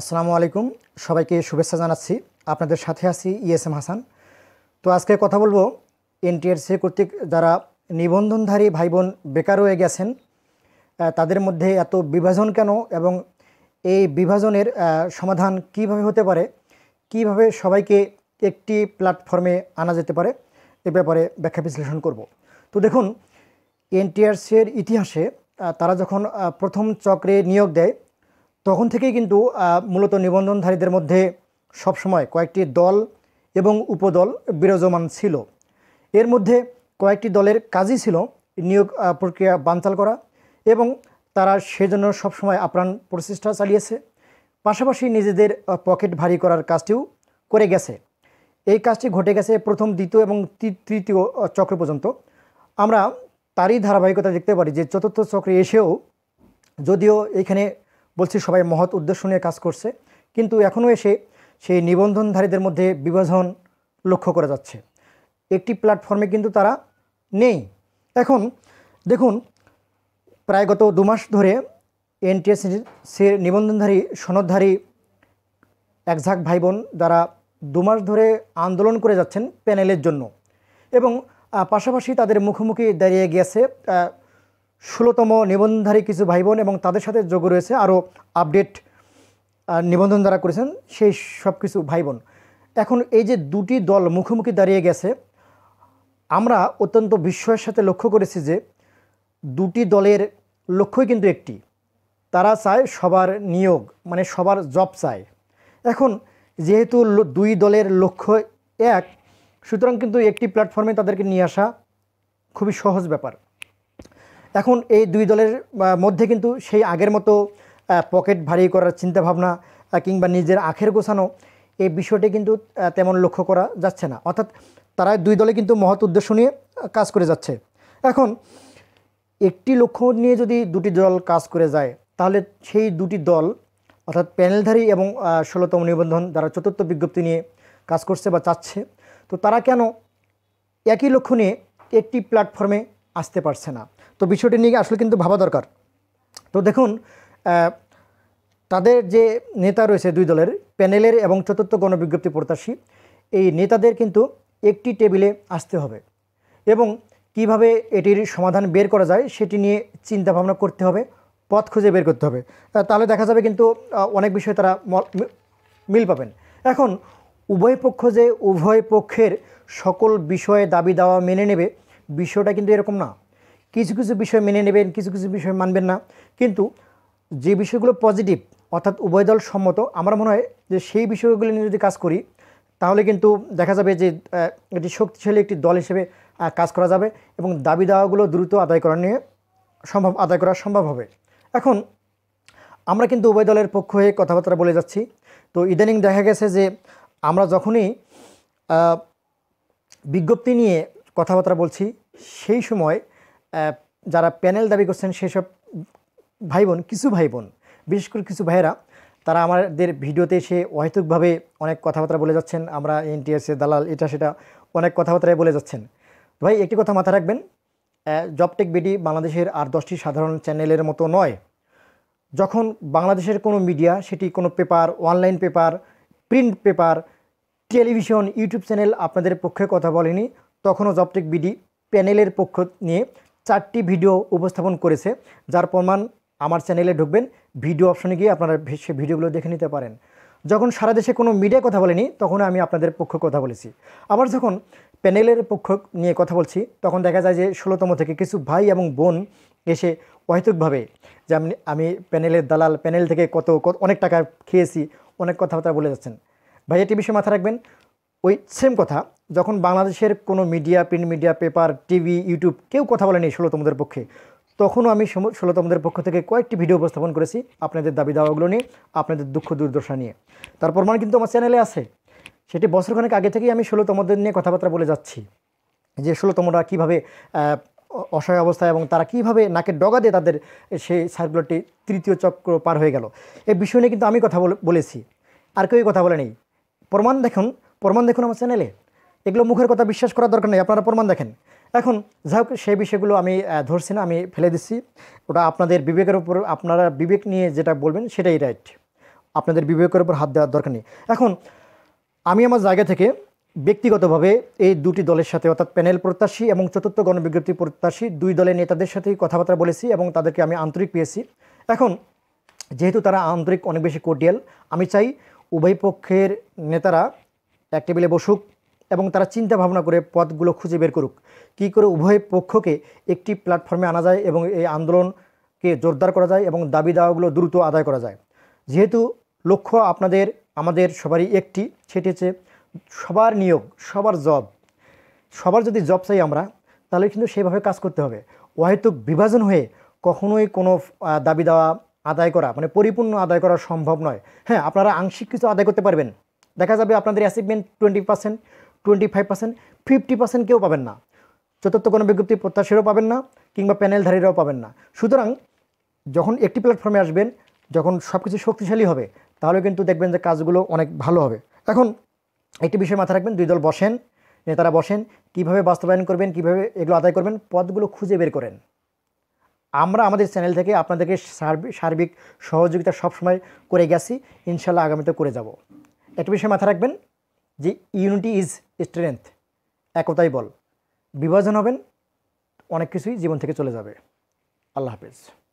আসসালামু আলাইকুম সবাইকে শুভেচ্ছা জানাচ্ছি আপনাদের সাথে আছি ইএসএম হাসান তো আজকে কথা বলবো এনটিআরসি কর্তৃক যারা নিবন্ধনধারী ভাই বোন বেকার হয়ে গেছেন তাদের মধ্যে এত বিভাজন কেন এবং এই বিভাজনের সমাধান কিভাবে হতে পারে কিভাবে সবাইকে একটি প্ল্যাটফর্মে আনা যেতে পারে এ ব্যাপারে ব্যাখ্যা বিশ্লেষণ করব তো দেখুন এনটিআরসি এর ইতিহাসে তারা যখন প্রথম চক্রে নিয়োগ দেয় তখন থেকেই কিন্তু মূলত নিবন্ধনধারীদের মধ্যে সবসময় কয়েকটি দল এবং উপদল বিরাজমান ছিল এর মধ্যে কয়েকটি দলের কাজই ছিল নিয়োগ প্রক্রিয়া বানচাল করা এবং তারা সেজন্য সবসময় আপ্রাণ প্রচেষ্টা চালিয়েছে পাশাপাশি নিজেদের পকেট ভারী করার কাজটিও করে গেছে এই কাজটি ঘটে গেছে প্রথম দ্বিতীয় এবং তৃতীয় চক্র পর্যন্ত আমরা তারই ধারাবাহিকতা দেখতে পারি যে চতুর্থ চক্রে এসেও যদিও এখানে বলছি সবাই মহৎ উদ্দেশ্য নিয়ে কাজ করছে কিন্তু এখনও এসে সেই নিবন্ধনধারীদের মধ্যে বিভাজন লক্ষ্য করা যাচ্ছে একটি প্ল্যাটফর্মে কিন্তু তারা নেই এখন দেখুন প্রায় গত দু মাস ধরে এনটিএসসির নিবন্ধনধারী সনদধারী একঝাক ভাই বোন যারা দু মাস ধরে আন্দোলন করে যাচ্ছেন প্যানেলের জন্য এবং পাশাপাশি তাদের মুখোমুখি দাঁড়িয়ে গিয়েছে ষোলোতম নিবন্ধনধারী কিছু ভাই বোন এবং তাদের সাথে যোগ রয়েছে আরও আপডেট নিবন্ধন যারা করেছেন সেই সব কিছু ভাই বোন এখন এই যে দুটি দল মুখোমুখি দাঁড়িয়ে গেছে আমরা অত্যন্ত বিস্ময়ের সাথে লক্ষ্য করেছি যে দুটি দলের লক্ষ্যই কিন্তু একটি তারা চায় সবার নিয়োগ মানে সবার জব চায় এখন যেহেতু দুই দলের লক্ষ্য এক সুতরাং কিন্তু একটি প্ল্যাটফর্মে তাদেরকে নিয়ে আসা খুবই সহজ ব্যাপার এখন এই দুই দলের মধ্যে কিন্তু সেই আগের মতো পকেট ভারী করার চিন্তাভাবনা কিংবা নিজের আখের গোছানো এই বিষয়টি কিন্তু তেমন লক্ষ্য করা যাচ্ছে না অর্থাৎ তারা দুই দলে কিন্তু মহৎ উদ্দেশ্য নিয়ে কাজ করে যাচ্ছে এখন একটি লক্ষ্য নিয়ে যদি দুটি দল কাজ করে যায় তাহলে সেই দুটি দল অর্থাৎ প্যানেলধারী এবং ষোলোতম নিবন্ধন যারা চতুর্থ বিজ্ঞপ্তি নিয়ে কাজ করছে বা চাচ্ছে তো তারা কেন একই লক্ষ্য নিয়ে একটি প্ল্যাটফর্মে আসতে পারছে না তো বিষয়টি নিয়ে আসলে কিন্তু ভাবা দরকার তো দেখুন তাদের যে নেতা রয়েছে দুই দলের প্যানেলের এবং চতুর্থ গণবিজ্ঞপ্তি প্রত্যাশী এই নেতাদের কিন্তু একটি টেবিলে আসতে হবে এবং কিভাবে এটির সমাধান বের করা যায় সেটি নিয়ে চিন্তা ভাবনা করতে হবে পথ খুঁজে বের করতে হবে তাহলে দেখা যাবে কিন্তু অনেক বিষয়ে তারা মিল পাবেন এখন উভয় পক্ষ যে উভয় পক্ষের সকল বিষয়ে দাবি দাওয়া মেনে নেবে বিষয়টা কিন্তু এরকম না কিছু কিছু বিষয় মেনে নেবেন কিছু কিছু বিষয় মানবেন না কিন্তু যে বিষয়গুলো পজিটিভ অর্থাৎ উভয় দল সম্মত আমার মনে হয় যে সেই বিষয়গুলো নিয়ে যদি কাজ করি তাহলে কিন্তু দেখা যাবে যে এটি শক্তিশালী একটি দল হিসেবে কাজ করা যাবে এবং দাবি দাওয়াগুলো দ্রুত আদায় করা নিয়ে সম্ভব আদায় করা সম্ভব হবে এখন আমরা কিন্তু উভয় দলের পক্ষ হয়ে কথাবার্তা বলে যাচ্ছি তো ইদানিং দেখা গেছে যে আমরা যখনই বিজ্ঞপ্তি নিয়ে কথাবার্তা বলছি সেই সময় যারা প্যানেল দাবি করছেন সেসব ভাই বোন কিছু ভাই বোন বিশেষ করে কিছু ভাইয়েরা তারা আমাদের ভিডিওতে এসে অহেতুকভাবে অনেক কথাবার্তা বলে যাচ্ছেন আমরা এনটিএসএ দালাল এটা সেটা অনেক কথাবার্তায় বলে যাচ্ছেন ভাই একটি কথা মাথায় রাখবেন জবটেক বিডি বাংলাদেশের আর দশটি সাধারণ চ্যানেলের মতো নয় যখন বাংলাদেশের কোনো মিডিয়া সেটি কোনো paper online paper print paper television YouTube channel আপনাদের পক্ষে কথা বলেনি তখনও জবটেক বিডি প্যানেলের পক্ষ নিয়ে চারটি ভিডিও উপস্থাপন করেছে যার প্রমাণ আমার চ্যানেলে ঢুকবেন ভিডিও অপশনে গিয়ে আপনারা সে ভিডিওগুলো দেখে নিতে পারেন যখন সারা দেশে কোনো মিডিয়া কথা বলেনি তখন আমি আপনাদের পক্ষ কথা বলেছি আবার যখন প্যানেলের পক্ষ নিয়ে কথা বলছি তখন দেখা যায় যে ষোলোতম থেকে কিছু ভাই এবং বোন এসে অহেতুকভাবে যে আমি আমি প্যানেলের দালাল প্যানেল থেকে কত অনেক টাকা খেয়েছি অনেক কথাবার্তা বলে যাচ্ছেন ভাই এটি বিষয়ে মাথা রাখবেন ওই সেম কথা যখন বাংলাদেশের কোনো media print media paper TV YouTube কেউ কথা বলেনি ষোলোতমদের পক্ষে তখনও আমি ষোলোতমদের পক্ষ থেকে কয়েকটি ভিডিও উপস্থাপন করেছি আপনাদের দাবি দাওয়াগুলো নিয়ে আপনাদের দুঃখ দুর্দশা নিয়ে তার প্রমাণ কিন্তু আমার চ্যানেলে আছে সেটি বছরখানেক আগে থেকেই আমি ষোলোতমদের নিয়ে কথাবার্তা বলে যাচ্ছি যে ষোলোতমরা কীভাবে অসহায় অবস্থায় এবং তারা কীভাবে নাকের ডগা দিয়ে তাদের সেই সার্কুলারটি তৃতীয় চক্র পার হয়ে গেল এ বিষয় নিয়ে কিন্তু আমি কথা বলেছি আর কেউই কথা বলে নেই প্রমাণ দেখুন প্রমাণ দেখুন আমার চ্যানেলে এগুলো মুখের কথা বিশ্বাস করার দরকার নেই আপনারা প্রমাণ দেখেন এখন যাই হোক সেই বিষয়গুলো আমি ধরছি না আমি ফেলে দিচ্ছি ওটা আপনাদের বিবেকের উপর আপনারা বিবেক নিয়ে যেটা বলবেন সেটাই রাইট আপনাদের বিবেকের উপর হাত দেওয়ার দরকার নেই এখন আমি আমার জায়গা থেকে ব্যক্তিগতভাবে এই দুটি দলের সাথে অর্থাৎ প্যানেল প্রত্যাশী এবং চতুর্থ গণবিজ্ঞপ্তি প্রত্যাশী দুই দলের নেতাদের সাথেই কথাবার্তা বলেছি এবং তাদেরকে আমি আন্তরিক পেয়েছি এখন যেহেতু তারা আন্তরিক অনেক বেশি কোর্ডিয়াল আমি চাই উভয় পক্ষের নেতারা এক টেবিলে বসুক এবং তারা চিন্তা ভাবনা করে পথগুলো খুঁজে বের করুক কি করে উভয় পক্ষকে একটি প্ল্যাটফর্মে আনা যায় এবং এই আন্দোলনকে জোরদার করা যায় এবং দাবি দাওয়াগুলো দ্রুত আদায় করা যায় যেহেতু লক্ষ্য আপনাদের আমাদের সবারই একটি সেটি হচ্ছে সবার নিয়োগ সবার জব সবার যদি জব চাই আমরা তাহলে কিন্তু সেইভাবে কাজ করতে হবে অহেতুক বিভাজন হয়ে কখনোই কোনো দাবি দেওয়া আদায় করা মানে পরিপূর্ণ আদায় করা সম্ভব নয় হ্যাঁ আপনারা আংশিক কিছু আদায় করতে পারবেন দেখা যাবে আপনাদের achievement twenty percent twenty five percent fifty percent কেউ পাবেন না চতুর্থ কোনো বিজ্ঞপ্তি প্রত্যাশীরাও পাবেন না কিংবা প্যানেলধারীরাও পাবেন না সুতরাং যখন একটি প্ল্যাটফর্মে আসবেন যখন সব কিছু শক্তিশালী হবে তাহলে কিন্তু দেখবেন যে কাজগুলো অনেক ভালো হবে এখন একটি বিষয় মাথায় রাখবেন দুই দল বসেন নেতারা বসেন কিভাবে বাস্তবায়ন করবেন কিভাবে এগুলো আদায় করবেন পদগুলো খুঁজে বের করেন আমরা আমাদের চ্যানেল থেকে আপনাদেরকে সার্বিক সহযোগিতা সবসময় করে গেছি ইনশাল্লাহ আগামীতে করে যাব একটা বিষয় মাথায় রাখবেন যে ইউনিটি ইজ স্ট্রেংথ একতাই বল বিভাজন হবেন অনেক কিছুই জীবন থেকে চলে যাবে আল্লাহ হাফেজ